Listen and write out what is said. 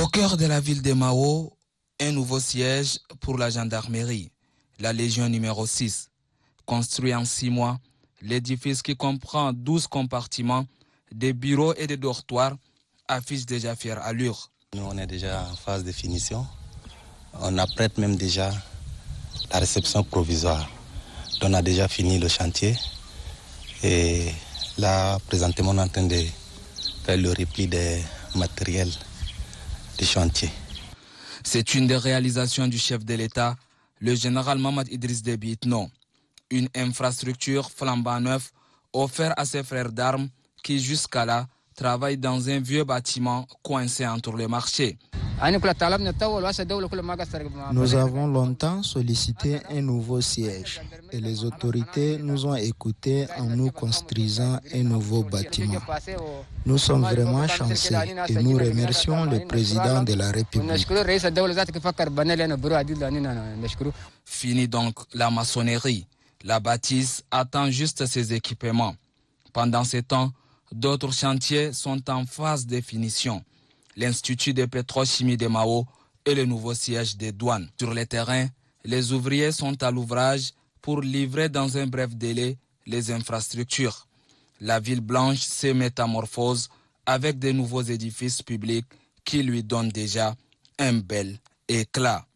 Au cœur de la ville de Mao, un nouveau siège pour la gendarmerie, la Légion numéro 6. Construit en six mois, l'édifice qui comprend 12 compartiments, des bureaux et des dortoirs affiche déjà fière allure. Nous, on est déjà en phase de finition. On apprête même déjà la réception provisoire. On a déjà fini le chantier. Et là, présentement, on est en train de faire le repli des matériels c'est une des réalisations du chef de l'État, le général Mamad Idriss De non. Une infrastructure flambant neuf offerte à ses frères d'armes qui jusqu'à là travaillent dans un vieux bâtiment coincé entre les marchés. Nous avons longtemps sollicité un nouveau siège et les autorités nous ont écoutés en nous construisant un nouveau bâtiment. Nous sommes vraiment chanceux et nous remercions le président de la République. Fini donc la maçonnerie. La bâtisse attend juste ses équipements. Pendant ce temps, d'autres chantiers sont en phase de finition l'Institut de pétrochimie de Mao et le nouveau siège des douanes. Sur le terrain, les ouvriers sont à l'ouvrage pour livrer dans un bref délai les infrastructures. La ville blanche se métamorphose avec de nouveaux édifices publics qui lui donnent déjà un bel éclat.